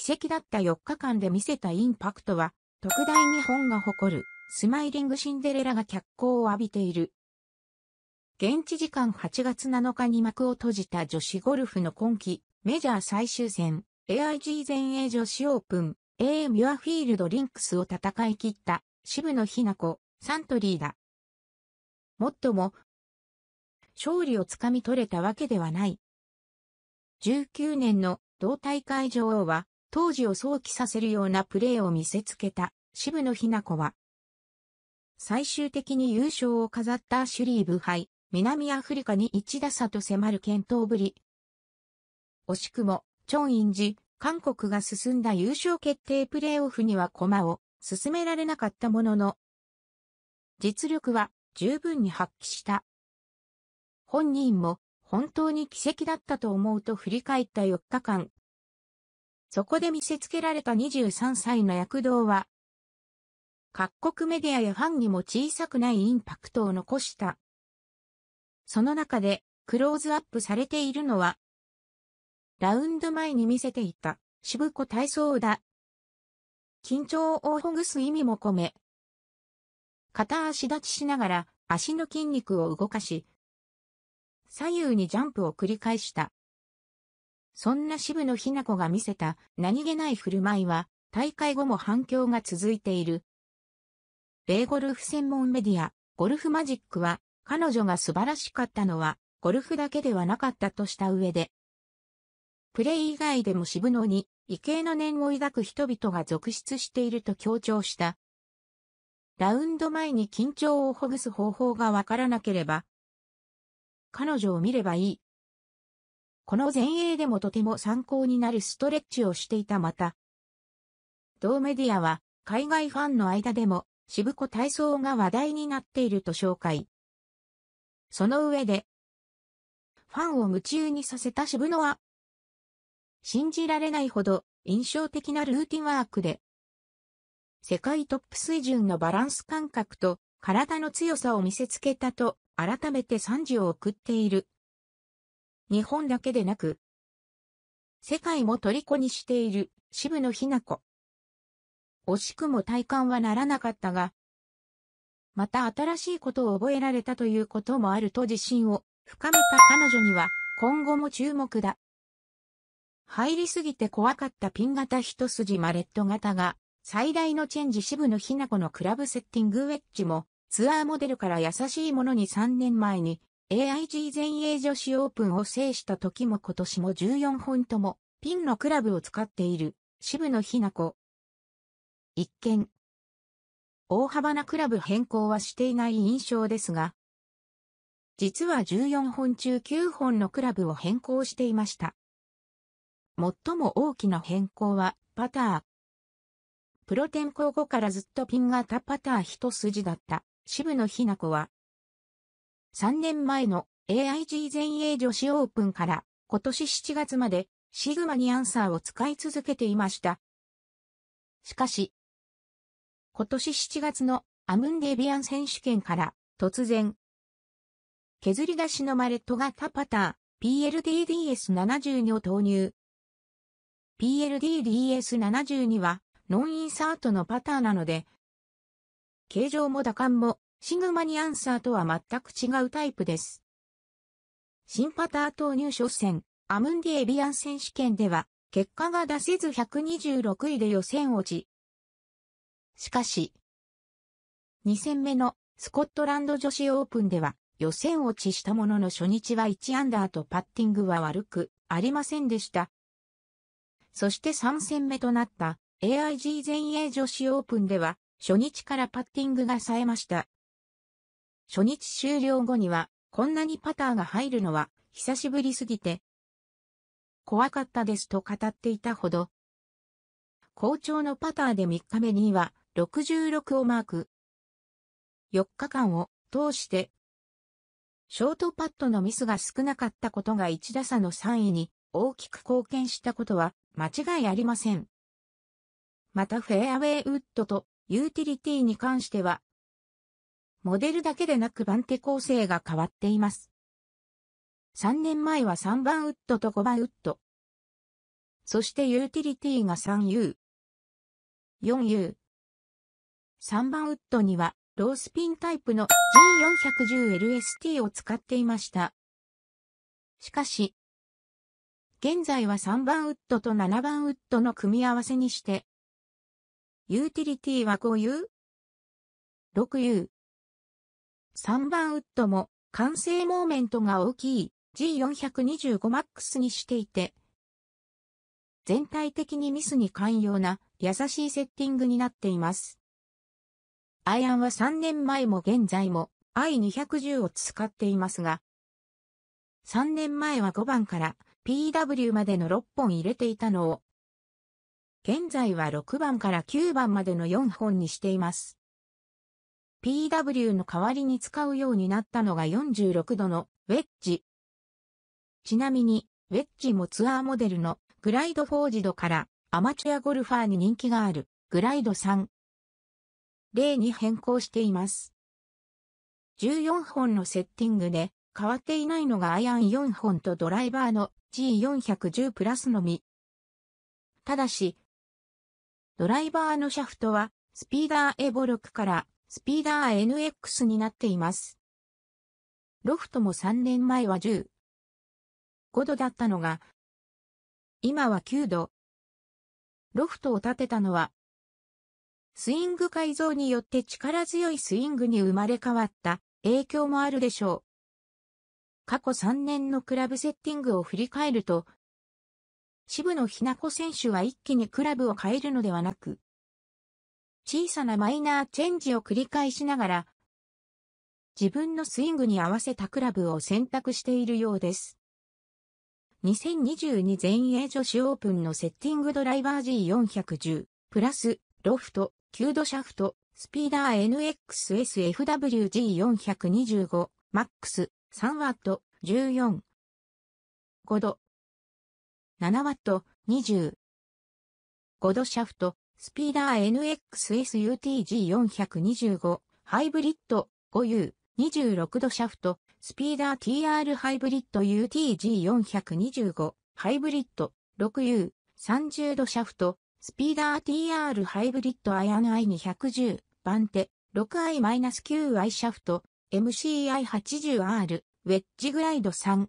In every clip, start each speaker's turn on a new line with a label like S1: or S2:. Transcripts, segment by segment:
S1: 奇跡だった4日間で見せたインパクトは、特大日本が誇る、スマイリングシンデレラが脚光を浴びている。現地時間8月7日に幕を閉じた女子ゴルフの今季、メジャー最終戦、AIG 全英女子オープン、A ミュアフィールドリンクスを戦い切った、渋野日向子、サントリーだ。もっとも、勝利をつかみ取れたわけではない。19年の同大会女王は、当時を想起させるようなプレーを見せつけた渋野日向子は、最終的に優勝を飾ったアシュリーブ杯、南アフリカに1打差と迫る健闘ぶり。惜しくも、チョンインジ、韓国が進んだ優勝決定プレーオフには駒を進められなかったものの、実力は十分に発揮した。本人も本当に奇跡だったと思うと振り返った4日間、そこで見せつけられた23歳の躍動は、各国メディアやファンにも小さくないインパクトを残した。その中で、クローズアップされているのは、ラウンド前に見せていた、渋子体操だ。緊張をほぐす意味も込め、片足立ちしながら足の筋肉を動かし、左右にジャンプを繰り返した。そんな渋野日向子が見せた何気ない振る舞いは、大会後も反響が続いている。米ゴルフ専門メディア、ゴルフマジックは、彼女が素晴らしかったのは、ゴルフだけではなかったとした上で、プレイ以外でも渋野に、異形の念を抱く人々が続出していると強調した。ラウンド前に緊張をほぐす方法がわからなければ、彼女を見ればいい。この前衛でもとても参考になるストレッチをしていたまた。同メディアは、海外ファンの間でも、渋子体操が話題になっていると紹介。その上で、ファンを夢中にさせた渋野は、信じられないほど印象的なルーティンワークで、世界トップ水準のバランス感覚と体の強さを見せつけたと改めて賛辞を送っている。日本だけでなく、世界も虜にしている渋野日向子。惜しくも体感はならなかったが、また新しいことを覚えられたということもあると自信を深めた彼女には今後も注目だ。入りすぎて怖かったピン型一筋マレット型が最大のチェンジ渋野日向子のクラブセッティングウェッジもツアーモデルから優しいものに3年前に AIG 全英女子オープンを制した時も今年も14本ともピンのクラブを使っている渋野日向子。一見。大幅なクラブ変更はしていない印象ですが、実は14本中9本のクラブを変更していました。最も大きな変更はパター。プロ転向後からずっとピン型パター一筋だった渋野日向子は3年前の AIG 全英女子オープンから今年7月までシグマにアンサーを使い続けていました。しかし、今年7月のアムンデビアン選手権から突然、削り出しのマレット型パター PLDDS72 を投入。PLDDS72 はノンインサートのパターなので、形状も打感もシグマにアンサーとは全く違うタイプです。新パター投入初戦、アムンディエビアン選手権では、結果が出せず126位で予選落ち。しかし、2戦目のスコットランド女子オープンでは、予選落ちしたものの初日は1アンダーとパッティングは悪くありませんでした。そして3戦目となった AIG 全英女子オープンでは、初日からパッティングが冴えました。初日終了後には、こんなにパターが入るのは、久しぶりすぎて、怖かったですと語っていたほど、好調のパターで3日目には、66をマーク。4日間を通して、ショートパットのミスが少なかったことが1打差の3位に大きく貢献したことは間違いありません。またフェアウェイウッドとユーティリティに関してはモデルだけでなく番手構成が変わっています。3年前は3番ウッドと5番ウッド。そしてユーティリティが 3U、4U。3番ウッドにはロースピンタイプの G410LST を使っていました。しかし、現在は3番ウッドと7番ウッドの組み合わせにして、ユーティリティは 5U、6U、3番ウッドも完成モーメントが大きい G425MAX にしていて、全体的にミスに寛容な優しいセッティングになっています。アイアンは3年前も現在も I210 を使っていますが、3年前は5番から PW までの6本入れていたのを、現在は6番から9番までの4本にしています。PW の代わりに使うようになったのが46度のウェッジ。ちなみに、ウェッジもツアーモデルのグライドフォージドからアマチュアゴルファーに人気があるグライド3。例に変更しています。14本のセッティングで変わっていないのがアイアン4本とドライバーの G410 プラスのみ。ただし、ドライバーのシャフトはスピーダーエボ6からスピーダー NX になっています。ロフトも3年前は10。5度だったのが、今は9度。ロフトを立てたのは、スイング改造によって力強いスイングに生まれ変わった影響もあるでしょう。過去3年のクラブセッティングを振り返ると、渋野日向子選手は一気にクラブを変えるのではなく、小さなマイナーチェンジを繰り返しながら、自分のスイングに合わせたクラブを選択しているようです。2022全英女子オープンのセッティングドライバー G410、プラス、ロフト、9度シャフト、スピーダー NXSFWG425、マックス、3ワット、14。5度。7ワット、20。5度シャフト、スピーダー NXSUTG425 ハイブリッド 5U 26度シャフトスピーダー TR ハイブリッド UTG425 ハイブリッド 6U 30度シャフトスピーダー TR ハイブリッドア n I210 番手 6i-9i シャフト MCI80R ウェッジグライド3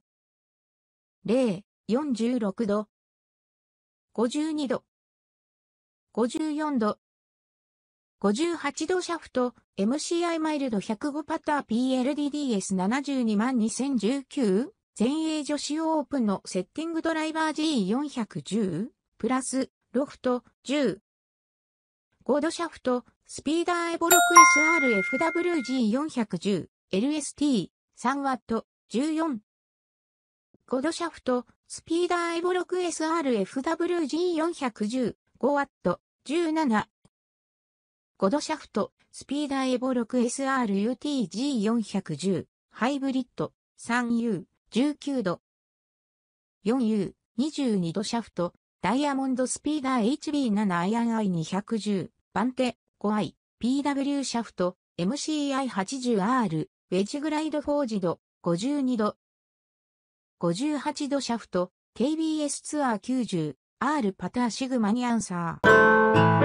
S1: 0 46度52度54度。58度シャフト、MCI マイルド105パター PLDDS722019 全英女子オープンのセッティングドライバー G410 プラスロフト10。5度シャフト、スピーダーエボロク SRFWG410 LST3W 14。5度シャフト、スピーダーエボロク SRFWG410 5W 17。5度シャフト、スピーダーエボ 6SRUTG410、ハイブリッド、3U、19度。4U、22度シャフト、ダイヤモンドスピーダー HB7 アイアン I210、ンテ 5i、PW シャフト、MCI80R、ウェジグライドフォージド、52度。58度シャフト、KBS ツアー 90R パターシグマニアンサー。thank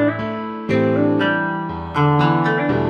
S1: you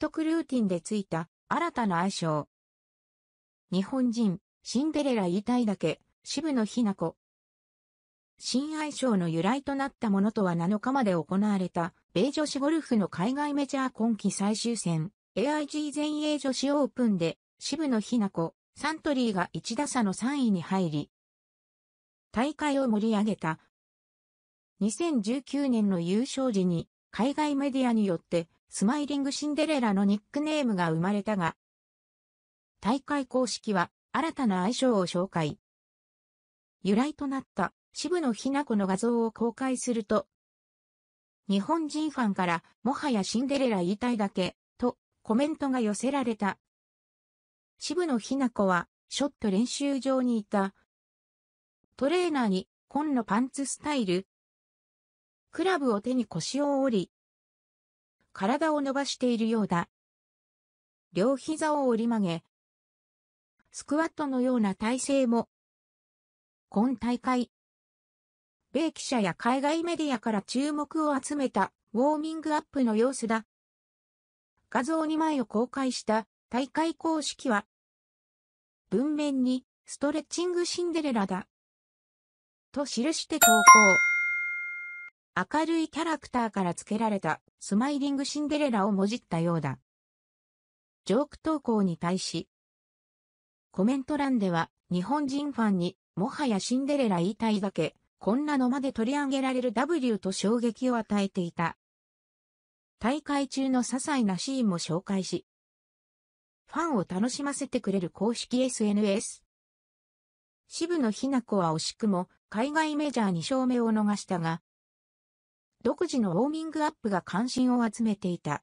S1: 得ルーティンでついた新たな愛称。日本人、シンデレラ言いたいだけ、渋野ひな子。新愛称の由来となったものとは7日まで行われた、米女子ゴルフの海外メジャー今季最終戦、AIG 全英女子オープンで、渋野日向子、サントリーが1打差の3位に入り、大会を盛り上げた。2019年の優勝時に、海外メディアによって、スマイリングシンデレラのニックネームが生まれたが、大会公式は新たな愛称を紹介。由来となった渋野日向子の画像を公開すると、日本人ファンからもはやシンデレラ言いたいだけとコメントが寄せられた。渋野日向子はショット練習場にいた。トレーナーに紺のパンツスタイル。クラブを手に腰を折り、体を伸ばしているようだ。両膝を折り曲げ、スクワットのような体勢も、今大会、米記者や海外メディアから注目を集めたウォーミングアップの様子だ。画像2枚を公開した大会公式は、文面にストレッチングシンデレラだ。と記して投稿。明るいキャラクターから付けられたスマイリングシンデレラをもじったようだ。ジョーク投稿に対し、コメント欄では日本人ファンにもはやシンデレラ言いたいだけ、こんなのまで取り上げられる W と衝撃を与えていた。大会中の些細なシーンも紹介し、ファンを楽しませてくれる公式 SNS。渋野日向子は惜しくも海外メジャーに勝目を逃したが、独自のウォーミングアップが関心を集めていた。